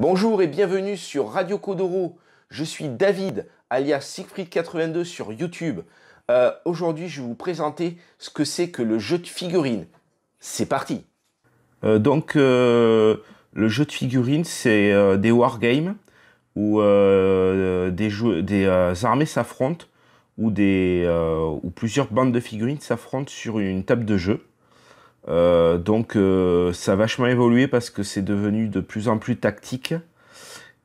Bonjour et bienvenue sur Radio Kodoro. Je suis David, alias Siegfried82 sur YouTube. Euh, aujourd'hui, je vais vous présenter ce que c'est que le jeu de figurines. C'est parti euh, Donc, euh, le jeu de figurines, c'est des wargames où des, armées s'affrontent, ou plusieurs bandes de figurines s'affrontent sur une table de jeu. Euh, donc euh, ça a vachement évolué parce que c'est devenu de plus en plus tactique.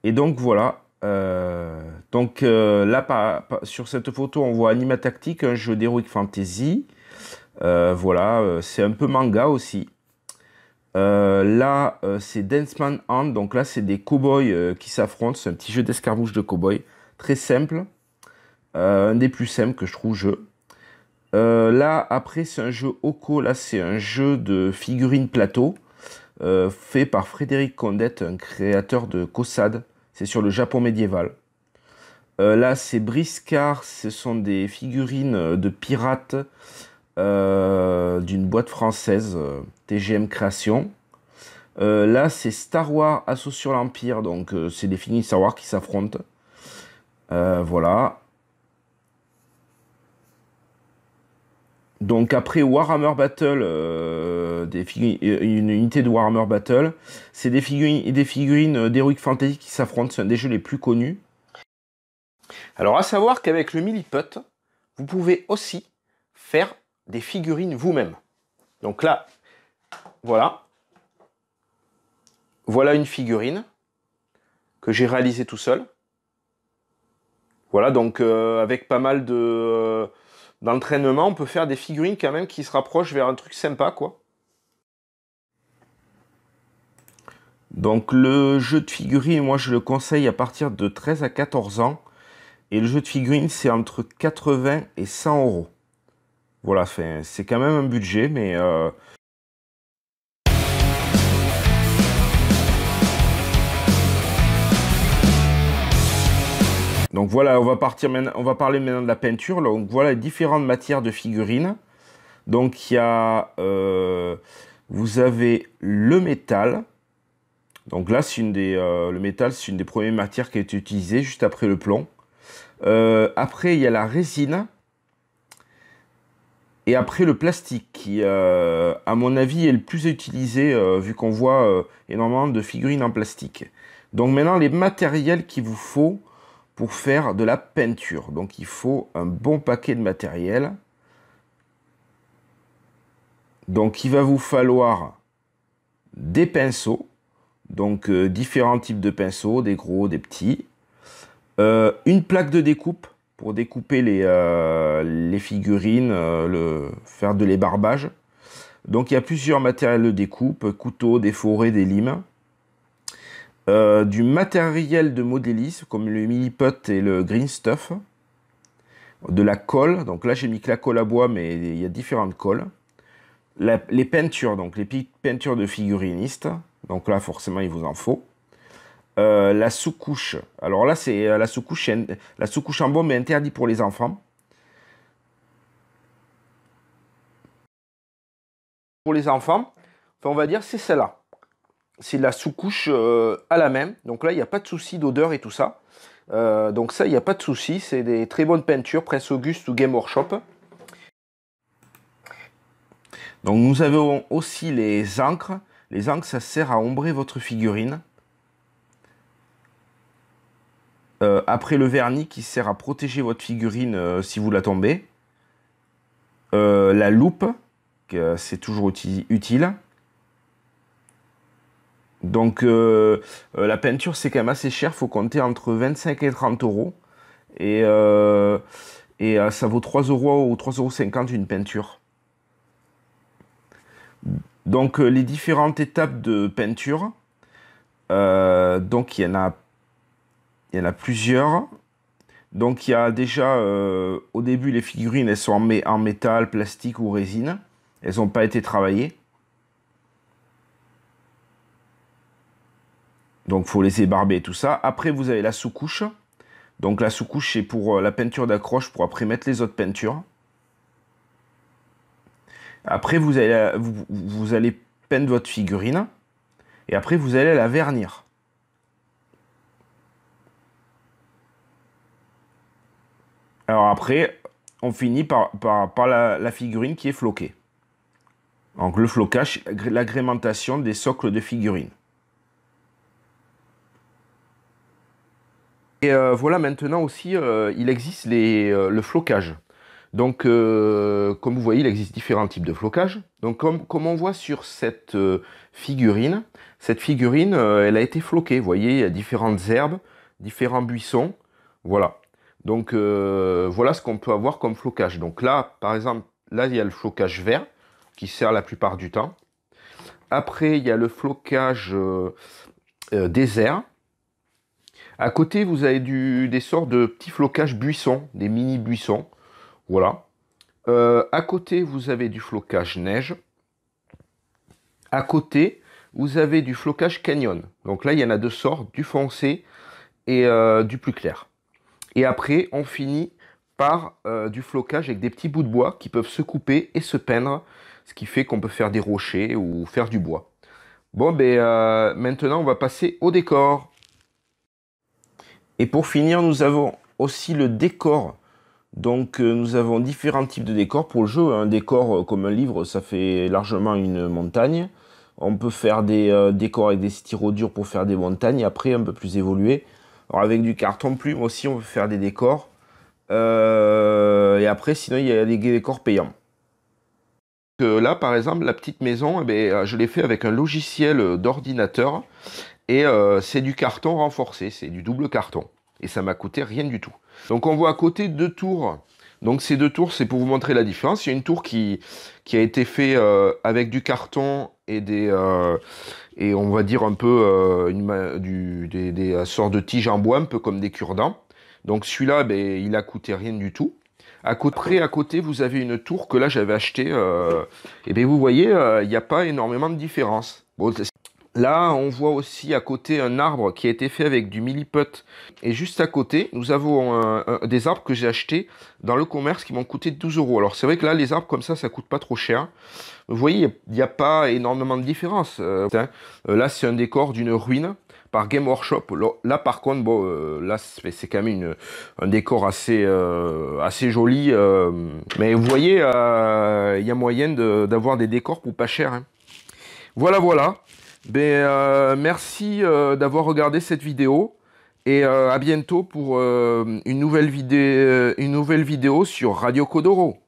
Et donc voilà. Euh, donc là, sur cette photo, on voit Anima Tactique, un jeu d'Heroic Fantasy. voilà, c'est un peu manga aussi. là, c'est Dance Man Hand. Donc là, c'est des cowboys qui s'affrontent. C'est un petit jeu d'escarmouche de cowboys, Très simple. un des plus simples que je trouve jeu. Euh, là, après, c'est un jeu Oko. Là, c'est un jeu de figurines plateau euh, fait par Frédéric Condette, un créateur de Cossade. C'est sur le Japon médiéval. Euh, là, c'est Briscard. Ce sont des figurines de pirates d'une boîte française, TGM Création. là, c'est Star Wars Assaut sur l'Empire. Donc, c'est des figurines Star Wars qui s'affrontent. voilà. Donc après Warhammer Battle, euh, euh, une unité de Warhammer Battle, c'est des figurines, des figurines euh, d'Heroic Fantasy qui s'affrontent, c'est un des jeux les plus connus. Alors à savoir qu'avec le Milliput, vous pouvez aussi faire des figurines vous-même. Donc là, voilà. Voilà une figurine que j'ai réalisée tout seul. Voilà, donc avec pas mal de d'entraînement, on peut faire des figurines quand même qui se rapprochent vers un truc sympa, quoi. Donc le jeu de figurines, moi je le conseille à partir de 13 à 14 ans. Et le jeu de figurines, c'est entre 80 et 100 euros. Voilà, c'est quand même un budget, mais euh, Donc voilà, on va, partir on va parler maintenant de la peinture. Donc voilà les différentes matières de figurines. Donc il y a, euh, vous avez le métal. Donc là, c'est une des, euh, le métal, c'est une des premières matières qui a été utilisée juste après le plomb. Euh, après, il y a la résine. Et après, le plastique, qui, à mon avis, est le plus utilisé, vu qu'on voit énormément de figurines en plastique. Donc maintenant, les matériels qu'il vous faut pour faire de la peinture. Donc il faut un bon paquet de matériel. Donc il va vous falloir des pinceaux, donc euh, différents types de pinceaux, des gros, des petits. Euh, une plaque de découpe pour découper les, euh, figurines, le, faire de l'ébarbage. Donc il y a plusieurs matériels de découpe, couteaux, des forêts, des limes. Euh, du matériel de modélisme comme le mini et le green stuff, de la colle, donc là j'ai mis que la colle à bois mais il y a différentes colles, les peintures, donc les peintures de figurinistes, donc là forcément il vous en faut, euh, la sous-couche, alors là c'est euh, la sous-couche, en bois, mais interdite pour les enfants, pour les enfants, on va dire c'est celle-là c'est la sous-couche euh, à la même. Donc là, il n'y a pas de souci d'odeur et tout ça. Euh, donc ça, il n'y a pas de souci. C'est des très bonnes peintures, Prince Auguste ou Game Workshop. Donc nous avons aussi les encres. Les encres, ça sert à ombrer votre figurine. Euh, après le vernis qui sert à protéger votre figurine si vous la tombez. la loupe, c'est toujours utile. Donc euh, euh, la peinture c'est quand même assez cher, faut compter entre 25 et 30 euros. Et, euh, et ça vaut 3 euros ou 3,50 euros une peinture. Donc les différentes étapes de peinture, donc il y en a, il y en a plusieurs. Donc il y a déjà au début les figurines, elles sont en métal, plastique ou résine. Elles n'ont pas été travaillées. Donc faut laisser barber tout ça. Après vous avez la sous-couche. Donc la sous-couche c'est pour euh, la peinture d'accroche pour après mettre les autres peintures. Après vous allez, euh, vous, peindre votre figurine et après vous allez la vernir. Alors après, on finit par, par, la, la, figurine qui est floquée. Donc le flocage, l'agrémentation des socles de figurines. Et euh, voilà, maintenant aussi, euh, il existe euh, le flocage. Donc, comme vous voyez, il existe différents types de flocage. Donc, comme, comme on voit sur cette figurine, cette figurine, elle a été floquée. Vous voyez, il y a différentes herbes, différents buissons. Voilà. Donc, voilà ce qu'on peut avoir comme flocage. Donc là, par exemple, là, il y a le flocage vert, qui sert la plupart du temps. Après, il y a le flocage désert à côté, vous avez du, des sortes de petits flocages buissons, des mini buissons. Voilà. Euh, à côté, vous avez du flocage neige. À côté, vous avez du flocage canyon. Donc là, il y en a deux sortes, du foncé et euh, du plus clair. Et après, on finit par euh, du flocage avec des petits bouts de bois qui peuvent se couper et se peindre, ce qui fait qu'on peut faire des rochers ou faire du bois. Bon, ben, maintenant, on va passer au décor. Et pour finir, nous avons aussi le décor. Donc euh, nous avons différents types de décors pour le jeu. Un décor euh, comme un livre, ça fait largement une montagne. On peut faire des euh, décors avec des styros durs pour faire des montagnes. Après, un peu plus évolué. Alors avec du carton plume aussi, on peut faire des décors. et après, sinon, il y a des décors payants. là, par exemple, la petite maison, eh ben, je l'ai fait avec un logiciel d'ordinateur. Et euh, c'est du carton renforcé, c'est du double carton. Et ça m'a coûté rien du tout. Donc on voit à côté deux tours. Donc ces deux tours, c'est pour vous montrer la différence. Il y a une tour qui, qui a été faite euh, avec du carton et des euh, et on va dire un peu une, du, des, sortes de tiges en bois, un peu comme des cure-dents. Donc celui-là, ben, il a coûté rien du tout. À côté, à côté, vous avez une tour que là j'avais achetée. et bien vous voyez, il n'y a pas énormément de différence. Bon, Là, on voit aussi à côté un arbre qui a été fait avec du milliput. Et juste à côté, nous avons des arbres que j'ai achetés dans le commerce qui m'ont coûté 12 euros. Alors c'est vrai que là, les arbres comme ça, ça coûte pas trop cher. Vous voyez, il n'y a, pas énormément de différence. Euh, hein. euh, là, c'est un décor d'une ruine par Game Workshop. Là, par contre, bon, euh, là, c'est quand même un décor assez, assez joli. mais vous voyez, il y a moyen d'avoir des décors pour pas cher. Hein. Voilà, voilà. Ben, euh, merci euh, d'avoir regardé cette vidéo et euh, à bientôt pour une, nouvelle vidéo, une nouvelle vidéo sur Radio Kodoro.